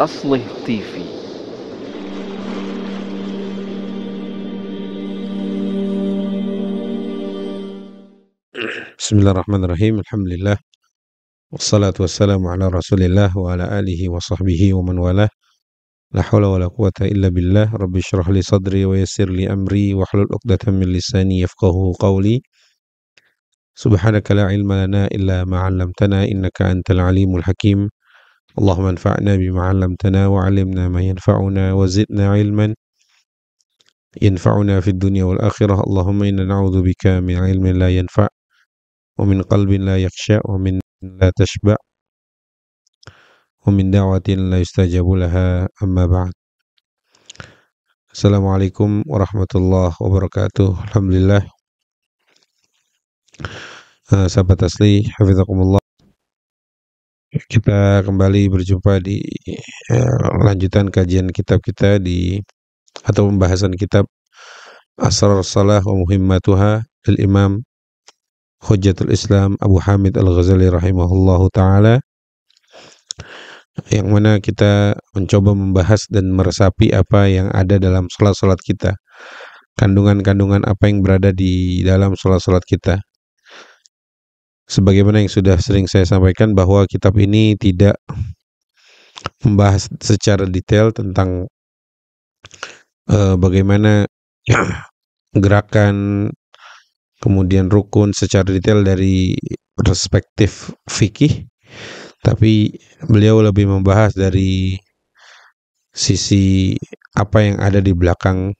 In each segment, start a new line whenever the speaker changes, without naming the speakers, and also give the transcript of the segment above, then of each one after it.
أصله طيفي بسم الله الرحمن الرحيم الحمد لله والصلاة والسلام على رسول الله وعلى آله وصحبه ومن والاه لا حول ولا قوة إلا بالله رب اشرح لي صدري ويسر لي أمري واحلل عقدة من لساني يفقه قولي سبحانك لا علم لنا إلا ما علمتنا إنك أنت العليم الحكيم اللهم انفعنا بما علمتنا وعلمنا ما ينفعنا وزدنا علما ينفعنا في الدنيا والآخرة اللهم إنا نعوذ بك من علم لا ينفع ومن قلب لا يخشى ومن لا تشبع ومن دعوة لا يستجاب لها أما بعد السلام عليكم ورحمة الله وبركاته الحمد لله آه، سبت sahabat حفظكم الله Kita kembali berjumpa di eh, lanjutan kajian kitab kita di atau pembahasan kitab Asrar Salah wa Muhimmatuha al Imam Hujjatul Islam Abu Hamid Al-Ghazali rahimahullahu taala yang mana kita mencoba membahas dan meresapi apa yang ada dalam salat-salat kita. Kandungan-kandungan apa yang berada di dalam salat-salat kita sebagaimana yang sudah sering saya sampaikan bahwa kitab ini tidak membahas secara detail tentang uh, bagaimana gerakan kemudian rukun secara detail dari perspektif fikih tapi beliau lebih membahas dari sisi apa yang ada di belakang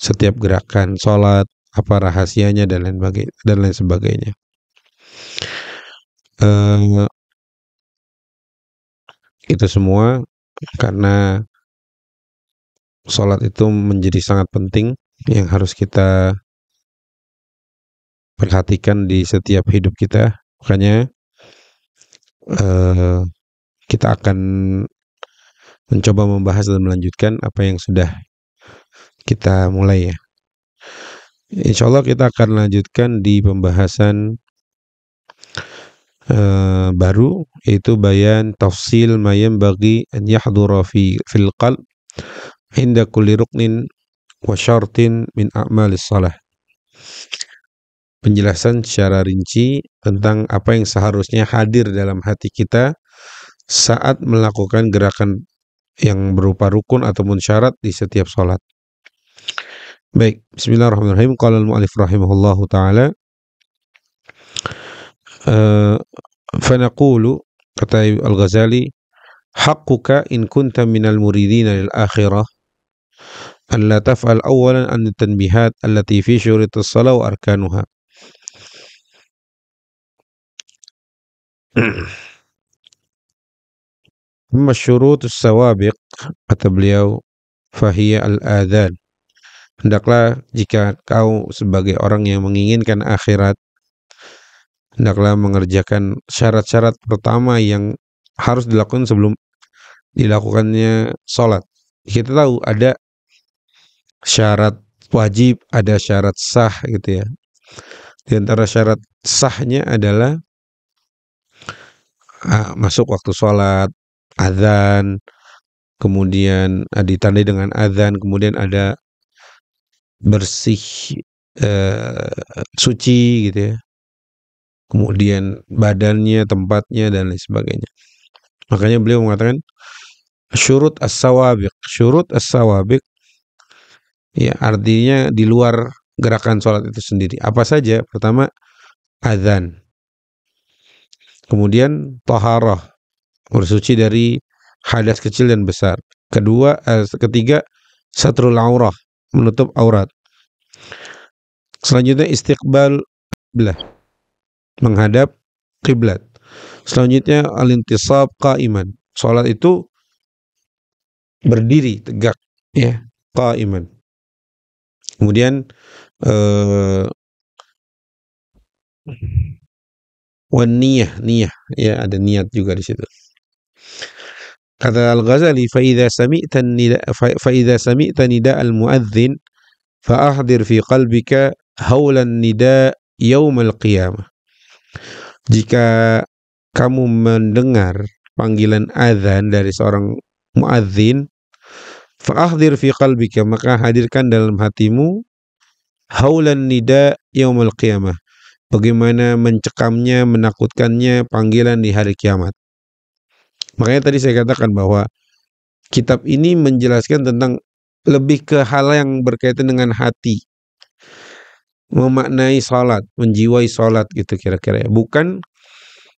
setiap gerakan sholat apa rahasianya dan lain sebagainya eh, itu semua karena sholat itu menjadi sangat penting yang harus kita perhatikan di setiap hidup kita. Makanya, eh, kita akan mencoba membahas dan melanjutkan apa yang sudah kita mulai ya. Insya Allah kita akan lanjutkan di pembahasan Eh, baru itu bayan tafsil mayam bagi an yahdura fi fil qalb inda kulli ruknin wa syartin min a'mal salah penjelasan secara rinci tentang apa yang seharusnya hadir dalam hati kita saat melakukan gerakan yang berupa rukun ataupun syarat di setiap sholat. Baik, bismillahirrahmanirrahim. Qala al mu'allif rahimahullahu taala fanaqulu kata Al-Ghazali hakuka in kunta minal muridina lil akhirah an la taf'al awalan an tanbihat allati fi syurutish shalah wa arkanuha Amma syurutus sawabiq kata beliau fahiya al-adhan hendaklah jika kau sebagai orang yang menginginkan akhirat hendaklah mengerjakan syarat-syarat pertama yang harus dilakukan sebelum dilakukannya sholat. Kita tahu ada syarat wajib, ada syarat sah gitu ya. Di antara syarat sahnya adalah ah, masuk waktu sholat, azan, kemudian ah, ditandai dengan azan, kemudian ada bersih, eh, suci gitu ya kemudian badannya, tempatnya dan lain sebagainya. Makanya beliau mengatakan syurut as-sawabiq. Syurut as-sawabiq ya artinya di luar gerakan sholat itu sendiri. Apa saja? Pertama azan. Kemudian taharah, bersuci dari hadas kecil dan besar. Kedua, eh, ketiga satrul aurah, menutup aurat. Selanjutnya istiqbal belah menghadap kiblat. Selanjutnya alintisab ka qaiman. Salat itu berdiri tegak ya, qaiman. Kemudian eh waniyah niyah, ya ada niat juga di situ. Kata Al-Ghazali, "Faidah sami'ta nida faidza sami'ta nida al-muadzin fa'ahdir fi qalbika haulan nida yaum al-qiyamah." Jika kamu mendengar panggilan azan dari seorang muadzin, fa'ahdir fi qalbika, maka hadirkan dalam hatimu haulan nida yaumul qiyamah. Bagaimana mencekamnya, menakutkannya panggilan di hari kiamat. Makanya tadi saya katakan bahwa kitab ini menjelaskan tentang lebih ke hal yang berkaitan dengan hati memaknai salat, menjiwai salat gitu kira-kira ya. Bukan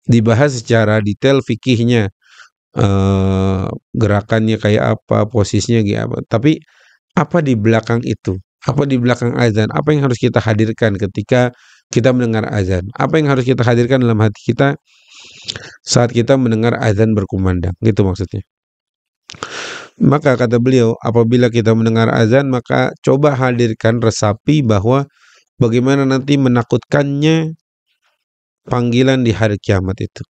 dibahas secara detail fikihnya eh, gerakannya kayak apa, posisinya kayak apa. Tapi apa di belakang itu? Apa di belakang azan? Apa yang harus kita hadirkan ketika kita mendengar azan? Apa yang harus kita hadirkan dalam hati kita saat kita mendengar azan berkumandang? Gitu maksudnya. Maka kata beliau, apabila kita mendengar azan, maka coba hadirkan resapi bahwa bagaimana nanti menakutkannya panggilan di hari kiamat itu.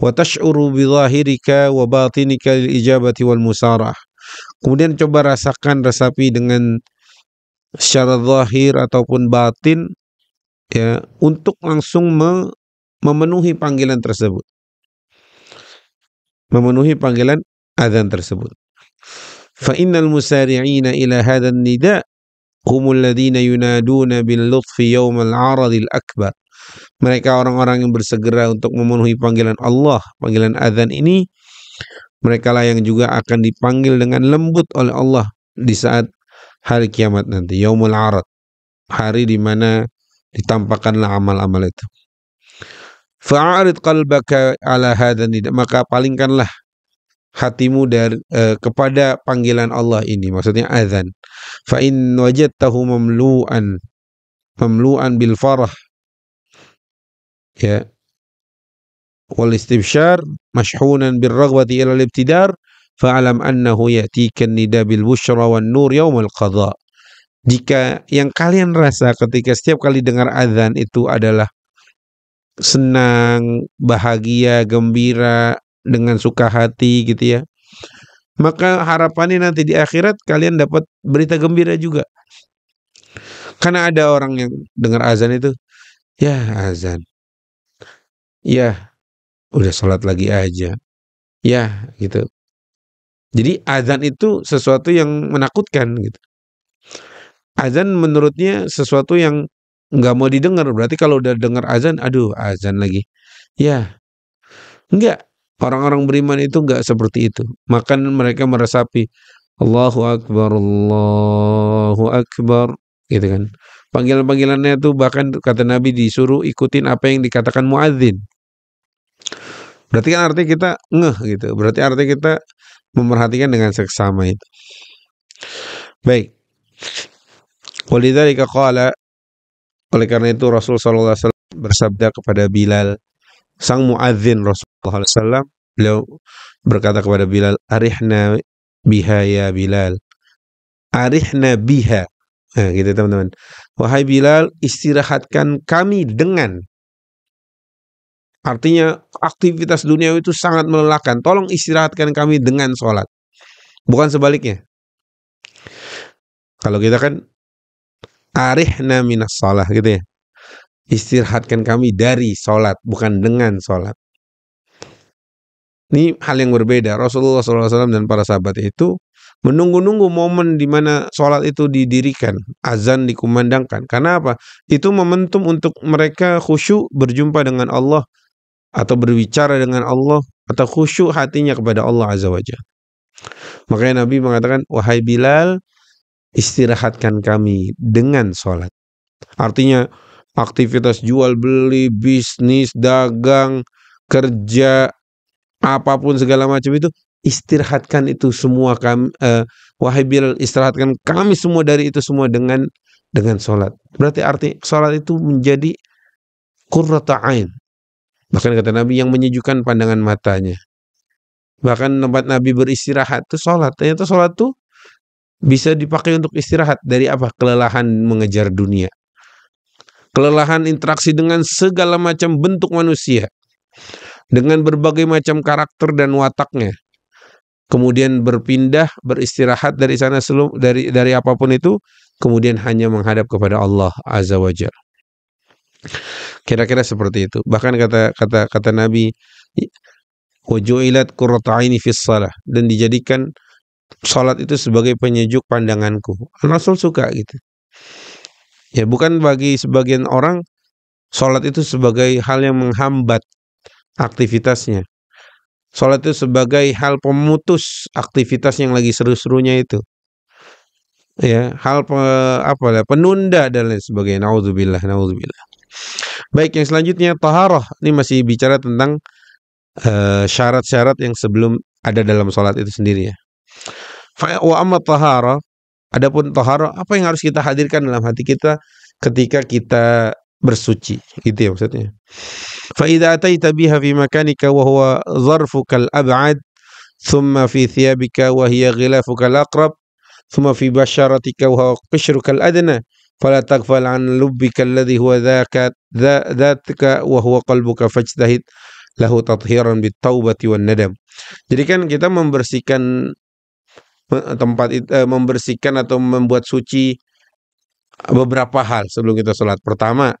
Wa tash'uru bi zahirika wa Kemudian coba rasakan resapi dengan secara zahir ataupun batin ya untuk langsung me memenuhi panggilan tersebut. Memenuhi panggilan azan tersebut. Fa innal musari'ina ila hadzal yunaduna aradil mereka orang-orang yang bersegera untuk memenuhi panggilan Allah panggilan azan ini mereka lah yang juga akan dipanggil dengan lembut oleh Allah di saat hari kiamat nanti yaumul arad hari di mana ditampakkanlah amal-amal itu fa'arid qalbaka ala hadan maka palingkanlah hatimu dari eh, kepada panggilan Allah ini maksudnya azan fa in wajadtahu mamlu'an mamlu'an bil farah ya wal istibsyar mashhunan bir raghbati ila al ibtidar alam annahu ya'tika nida bil busyra wan nur yaumul qadha jika yang kalian rasa ketika setiap kali dengar azan itu adalah senang, bahagia, gembira, dengan suka hati gitu ya. Maka harapannya nanti di akhirat kalian dapat berita gembira juga. Karena ada orang yang dengar azan itu, ya azan. Ya, udah sholat lagi aja. Ya, gitu. Jadi azan itu sesuatu yang menakutkan gitu. Azan menurutnya sesuatu yang nggak mau didengar. Berarti kalau udah dengar azan, aduh azan lagi. Ya, Enggak, Orang-orang beriman itu nggak seperti itu. Makan mereka meresapi. Allahu Akbar, Allahu Akbar. Gitu kan. Panggilan-panggilannya itu bahkan kata Nabi disuruh ikutin apa yang dikatakan muadzin. Berarti kan artinya kita ngeh gitu. Berarti artinya kita memperhatikan dengan seksama itu. Baik. Walidzalika qala oleh karena itu Rasul sallallahu alaihi wasallam bersabda kepada Bilal sang muadzin Rasul Shallallahu Alaihi Wasallam beliau berkata kepada Bilal arihna biha ya Bilal arihna biha nah, gitu teman-teman wahai Bilal istirahatkan kami dengan artinya aktivitas dunia itu sangat melelahkan tolong istirahatkan kami dengan sholat bukan sebaliknya kalau kita kan arihna minas sholat gitu ya istirahatkan kami dari sholat bukan dengan sholat ini hal yang berbeda. Rasulullah SAW dan para sahabat itu menunggu-nunggu momen di mana sholat itu didirikan, azan dikumandangkan. Karena apa? Itu momentum untuk mereka khusyuk berjumpa dengan Allah atau berbicara dengan Allah atau khusyuk hatinya kepada Allah Azza wa Makanya Nabi mengatakan, "Wahai Bilal, istirahatkan kami dengan sholat." Artinya aktivitas jual beli, bisnis, dagang, kerja, apapun segala macam itu istirahatkan itu semua kami uh, eh, wahai Bilal istirahatkan kami semua dari itu semua dengan dengan sholat berarti arti sholat itu menjadi qurrata ain bahkan kata Nabi yang menyejukkan pandangan matanya bahkan tempat Nabi beristirahat itu sholat ternyata sholat tuh bisa dipakai untuk istirahat dari apa kelelahan mengejar dunia kelelahan interaksi dengan segala macam bentuk manusia dengan berbagai macam karakter dan wataknya. Kemudian berpindah, beristirahat dari sana seluruh dari dari apapun itu, kemudian hanya menghadap kepada Allah Azza wa Jalla. Kira-kira seperti itu. Bahkan kata kata kata Nabi wajuilat qurrata ini fis dan dijadikan salat itu sebagai penyejuk pandanganku. Rasul suka gitu. Ya bukan bagi sebagian orang salat itu sebagai hal yang menghambat aktivitasnya. Sholat itu sebagai hal pemutus aktivitas yang lagi seru-serunya itu. Ya, hal pe, apa lah, ya, penunda dan lain sebagainya. Nauzubillah, nauzubillah. Baik, yang selanjutnya taharah. Ini masih bicara tentang eh, syarat-syarat uh, yang sebelum ada dalam sholat itu sendiri ya. Wa amma taharah, adapun taharah, apa yang harus kita hadirkan dalam hati kita ketika kita bersuci gitu ya maksudnya fa idza ataita biha fi makanika wa huwa dharfuka al-ab'ad thumma fi thiyabika wa hiya ghilafuka al-aqrab thumma fi basharatika wa huwa qishruka al-adna fala taghfal an lubbika alladhi huwa dhaka dhatka wa huwa qalbuka fajtahid lahu tathhiran bit taubati wan nadam jadi kan kita membersihkan tempat itu, eh, membersihkan atau membuat suci beberapa hal sebelum kita sholat. Pertama,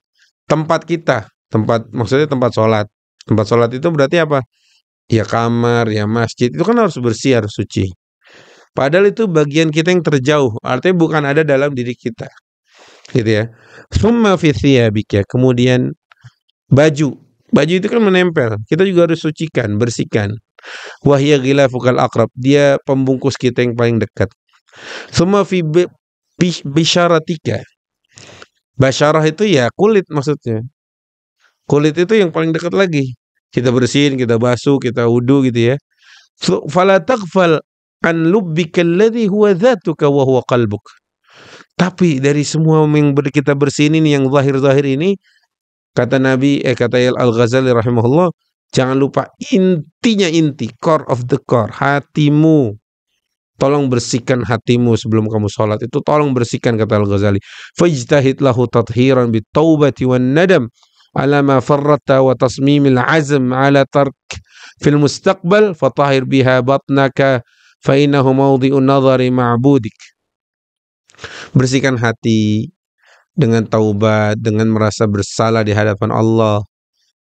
tempat kita, tempat maksudnya tempat sholat. Tempat sholat itu berarti apa? Ya kamar, ya masjid. Itu kan harus bersih, harus suci. Padahal itu bagian kita yang terjauh. Artinya bukan ada dalam diri kita. Gitu ya. Summa ya. Kemudian baju. Baju itu kan menempel. Kita juga harus sucikan, bersihkan. Wahya fukal akrab. Dia pembungkus kita yang paling dekat. Summa fi bisharatika, Basyarah itu ya kulit maksudnya. Kulit itu yang paling dekat lagi. Kita bersihin, kita basuh, kita wudu gitu ya. Fala taghfal an lubbika alladhi huwa dhatuka wa huwa qalbuk. Tapi dari semua yang kita bersihin ini yang zahir-zahir ini kata Nabi eh kata Al-Ghazali rahimahullah jangan lupa intinya inti core of the core hatimu Tolong bersihkan hatimu sebelum kamu sholat itu. Tolong bersihkan kata Al-Ghazali. Fajtahid lahu tathiran taubati wa nadam ala ma farrata wa tasmimil azm ala tark fil mustaqbal fatahir biha batnaka fa innahu mawdi'un nadari ma'budik. Bersihkan hati dengan taubat, dengan merasa bersalah di hadapan Allah,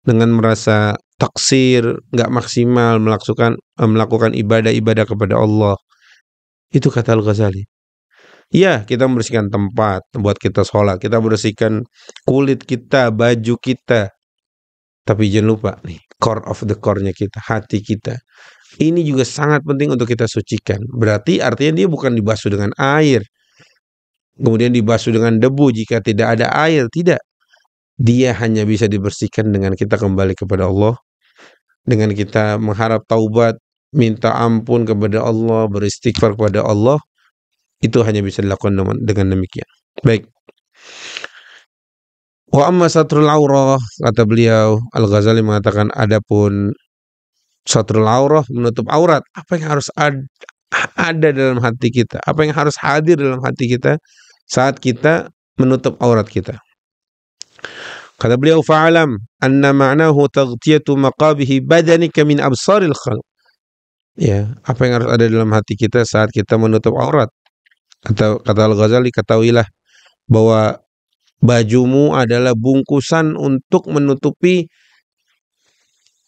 dengan merasa taksir, nggak maksimal melakukan melakukan ibadah-ibadah kepada Allah. Itu kata Al-Ghazali. Ya, kita membersihkan tempat buat kita sholat. Kita membersihkan kulit kita, baju kita. Tapi jangan lupa nih, core of the core-nya kita, hati kita. Ini juga sangat penting untuk kita sucikan. Berarti artinya dia bukan dibasuh dengan air. Kemudian dibasuh dengan debu jika tidak ada air. Tidak. Dia hanya bisa dibersihkan dengan kita kembali kepada Allah. Dengan kita mengharap taubat, minta ampun kepada Allah, beristighfar kepada Allah, itu hanya bisa dilakukan dengan demikian. Baik. Wa amma satrul aurah kata beliau Al-Ghazali mengatakan adapun satrul aurah menutup aurat apa yang harus ad, ada dalam hati kita apa yang harus hadir dalam hati kita saat kita menutup aurat kita kata beliau fa'alam anna ma'nahu taghtiyatu maqabihi badanika min absaril khalq Ya, apa yang harus ada dalam hati kita saat kita menutup aurat? Atau kata Al-Ghazali, ketahuilah bahwa bajumu adalah bungkusan untuk menutupi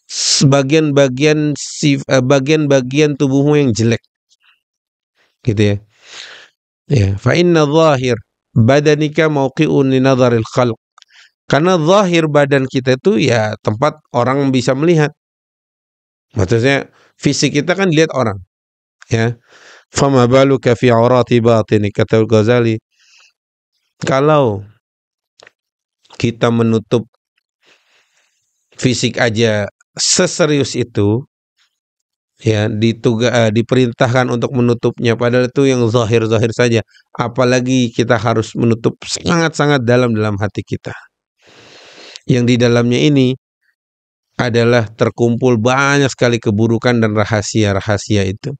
sebagian-bagian eh, bagian-bagian tubuhmu yang jelek. Gitu ya. Ya, fa inna zahir badanika mauqi'un nadharil khalq. Karena zahir badan kita itu ya tempat orang bisa melihat. Maksudnya Fisik kita kan lihat orang. Ya. Fama baluka fi aurati batini kata Ghazali. Kalau kita menutup fisik aja seserius itu ya dituga eh, diperintahkan untuk menutupnya padahal itu yang zahir-zahir saja apalagi kita harus menutup sangat-sangat dalam dalam hati kita yang di dalamnya ini adalah terkumpul banyak sekali keburukan dan rahasia-rahasia itu.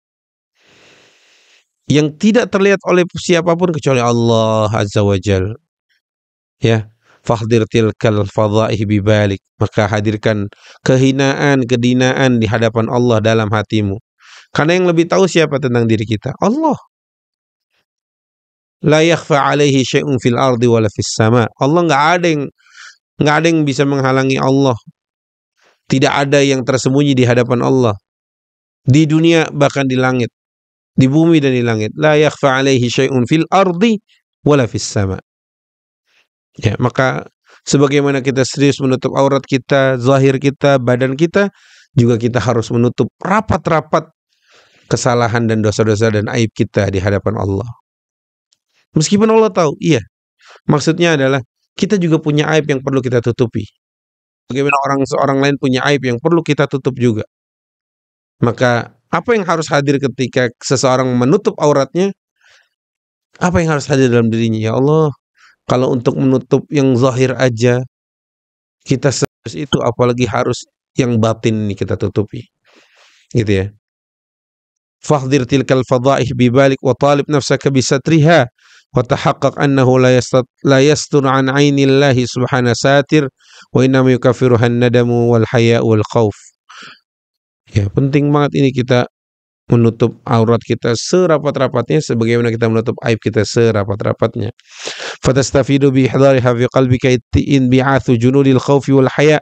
Yang tidak terlihat oleh siapapun kecuali Allah Azza wa Jal. Ya, fahdir tilkal fadhaih bibalik. Maka hadirkan kehinaan, kedinaan di hadapan Allah dalam hatimu. Karena yang lebih tahu siapa tentang diri kita? Allah. La yakhfa alaihi syai'un fil ardi wala fis sama. Allah nggak ada yang nggak ada yang bisa menghalangi Allah tidak ada yang tersembunyi di hadapan Allah. Di dunia bahkan di langit. Di bumi dan di langit. La yakfa alaihi syai'un fil ardi wala fis sama. Ya, maka sebagaimana kita serius menutup aurat kita, zahir kita, badan kita, juga kita harus menutup rapat-rapat kesalahan dan dosa-dosa dan aib kita di hadapan Allah. Meskipun Allah tahu, iya. Maksudnya adalah kita juga punya aib yang perlu kita tutupi. Bagaimana orang seorang lain punya aib yang perlu kita tutup juga. Maka apa yang harus hadir ketika seseorang menutup auratnya? Apa yang harus hadir dalam dirinya? Ya Allah, kalau untuk menutup yang zahir aja, kita serius itu, apalagi harus yang batin ini kita tutupi. Gitu ya. Fahdir tilkal fadaih bibalik wa talib nafsaka bisatriha wa tahaqqaq annahu la yastur an الله satir وإnama yukaffiruha nadamu wal haya wal khauf ya penting banget ini kita menutup aurat kita serapat-rapatnya sebagaimana kita menutup aib kita serapat-rapatnya fatastafidu bi ihdariha fi qalbika itti'in bi'athu junudil khaufi wal haya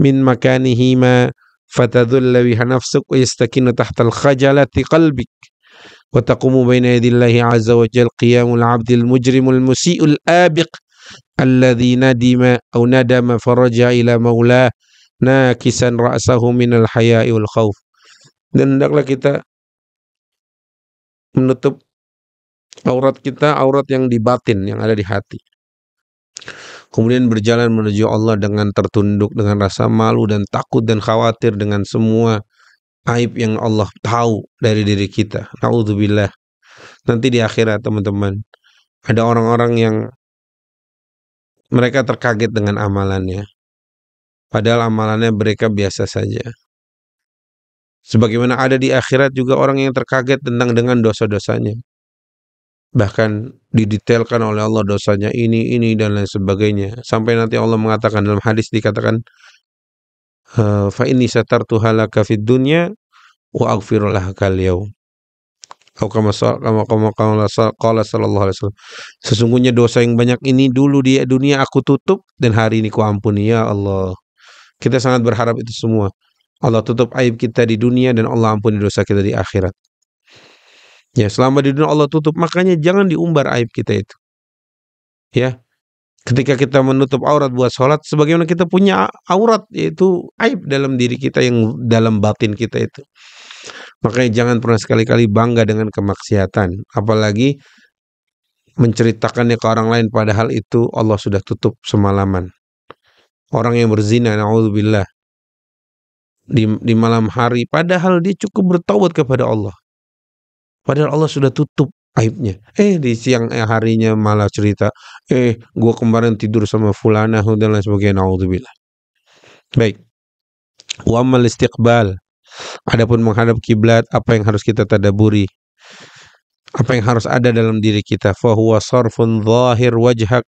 min makanihi ma fatadhulla biha nafsuk wa yastakinu tahta al khajalati qalbik وتقوم بين يدي الله عز وجل قيام العبد المجرم المسيء الآبق alladhi nadima au nadama faraja ila maulah nakisan ra'sahu minal haya'i wal khawf. Dan hendaklah kita menutup aurat kita, aurat yang di batin, yang ada di hati. Kemudian berjalan menuju Allah dengan tertunduk, dengan rasa malu dan takut dan khawatir dengan semua aib yang Allah tahu dari diri kita. Nauzubillah. Nanti di akhirat teman-teman, ada orang-orang yang mereka terkaget dengan amalannya. Padahal amalannya mereka biasa saja. Sebagaimana ada di akhirat juga orang yang terkaget tentang dengan dosa-dosanya. Bahkan didetailkan oleh Allah dosanya ini, ini, dan lain sebagainya. Sampai nanti Allah mengatakan dalam hadis dikatakan, eh, Fa satar tuhala kafid dunya wa aghfirullah alaihi wasallam sesungguhnya dosa yang banyak ini dulu di dunia aku tutup dan hari ini ku ampuni ya Allah kita sangat berharap itu semua Allah tutup aib kita di dunia dan Allah ampuni dosa kita di akhirat ya selama di dunia Allah tutup makanya jangan diumbar aib kita itu ya ketika kita menutup aurat buat sholat sebagaimana kita punya aurat yaitu aib dalam diri kita yang dalam batin kita itu Makanya jangan pernah sekali-kali bangga dengan kemaksiatan, apalagi menceritakannya ke orang lain padahal itu Allah sudah tutup semalaman. Orang yang berzina, naudzubillah, di, di malam hari, padahal dia cukup bertobat kepada Allah. Padahal Allah sudah tutup aibnya. Eh di siang eh, harinya malah cerita, eh gua kemarin tidur sama fulana dan lain sebagainya, naudzubillah. Baik. Wa istiqbal Adapun menghadap kiblat, apa yang harus kita tadaburi? Apa yang harus ada dalam diri kita? Fahuwa sarfun zahir wajhak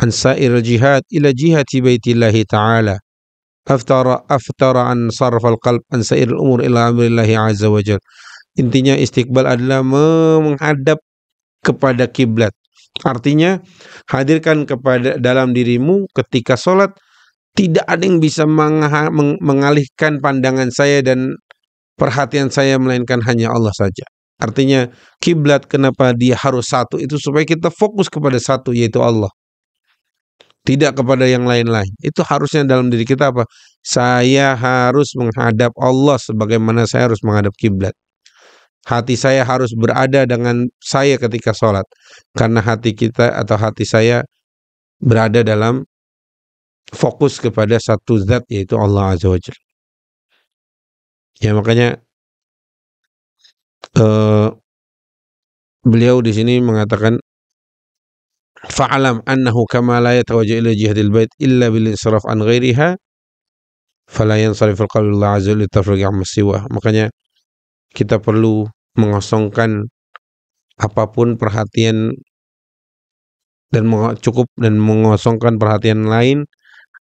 an sair jihad ila jihati baitillahi ta'ala. Aftara aftara an sarf al-qalb an sair al-umur ila amrillahi azza wa jal. Intinya istiqbal adalah menghadap kepada kiblat. Artinya hadirkan kepada dalam dirimu ketika sholat tidak ada yang bisa mengalihkan pandangan saya dan perhatian saya melainkan hanya Allah saja. Artinya kiblat kenapa dia harus satu itu supaya kita fokus kepada satu yaitu Allah. Tidak kepada yang lain-lain. Itu harusnya dalam diri kita apa? Saya harus menghadap Allah sebagaimana saya harus menghadap kiblat. Hati saya harus berada dengan saya ketika sholat. Karena hati kita atau hati saya berada dalam fokus kepada satu zat yaitu Allah Azza wa Jal. Ya makanya uh, beliau di sini mengatakan fa'alam annahu kama la yatawajjah ila jihadil bait illa bil insiraf an ghairiha fala al qalbu Allah azza li tafriqi siwa makanya kita perlu mengosongkan apapun perhatian dan cukup dan mengosongkan perhatian lain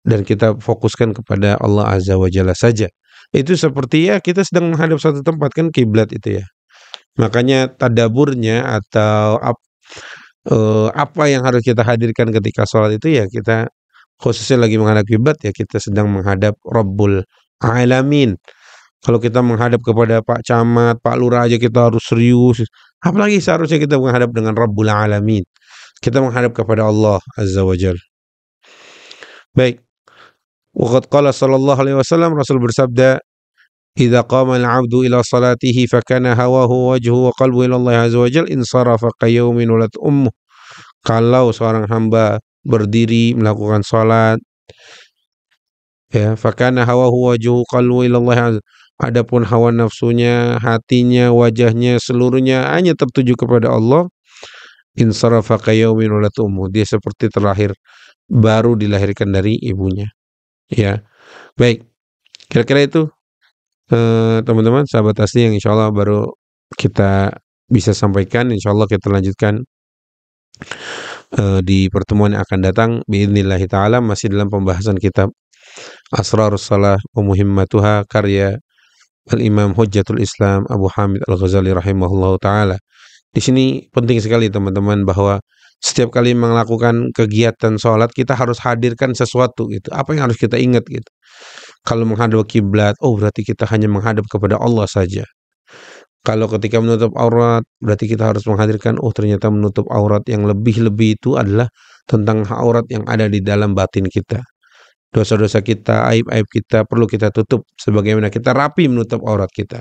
dan kita fokuskan kepada Allah Azza wa Jalla saja. Itu seperti ya kita sedang menghadap satu tempat kan kiblat itu ya. Makanya tadaburnya atau ap, e, apa yang harus kita hadirkan ketika sholat itu ya kita khususnya lagi menghadap kiblat ya kita sedang menghadap Rabbul Alamin. Kalau kita menghadap kepada Pak Camat, Pak Lurah aja kita harus serius. Apalagi seharusnya kita menghadap dengan Rabbul Alamin. Kita menghadap kepada Allah Azza wa Jalla. Baik, Waqad qala sallallahu alaihi wasallam Rasul bersabda, "Idza qama al-'abdu ila salatihi fa kana hawahu wajhu wa qalbu ila Allah azza wajal insarafa qayyumin walat ummu Kalau seorang hamba berdiri melakukan salat ya fa kana hawahu wajhu qalbu ila Allah Adapun hawa nafsunya, hatinya, wajahnya, seluruhnya hanya tertuju kepada Allah. Insarafa qayyumin walat ummu Dia seperti terlahir baru dilahirkan dari ibunya. Ya, baik. Kira-kira itu eh, teman-teman sahabat asli yang insya Allah baru kita bisa sampaikan. Insya Allah kita lanjutkan eh, di pertemuan yang akan datang. biinilah ta'ala masih dalam pembahasan kitab Asrar Salah Umuhimmatuha karya Al-Imam Hujjatul Islam Abu Hamid Al-Ghazali rahimahullah ta'ala. Di sini penting sekali teman-teman bahwa setiap kali melakukan kegiatan sholat kita harus hadirkan sesuatu gitu. Apa yang harus kita ingat gitu. Kalau menghadap kiblat, oh berarti kita hanya menghadap kepada Allah saja. Kalau ketika menutup aurat, berarti kita harus menghadirkan, oh ternyata menutup aurat yang lebih-lebih itu adalah tentang aurat yang ada di dalam batin kita. Dosa-dosa kita, aib-aib kita perlu kita tutup sebagaimana kita rapi menutup aurat kita.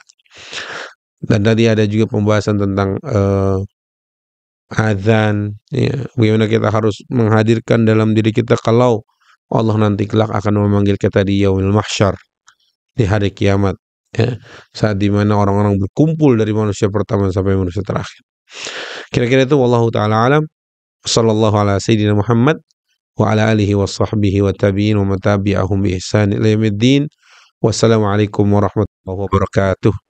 Dan tadi ada juga pembahasan tentang uh, Adzan, ya bagaimana kita harus menghadirkan dalam diri kita kalau Allah nanti kelak akan memanggil kita di yaumil mahsyar di hari kiamat ya, saat dimana orang-orang berkumpul dari manusia pertama sampai manusia terakhir kira-kira itu wallahu taala alam sallallahu ala sayyidina Muhammad wa ala alihi wa sahbihi wa tabi'in wa matabi'ahum bi ihsan ila yaumiddin wassalamualaikum warahmatullahi wabarakatuh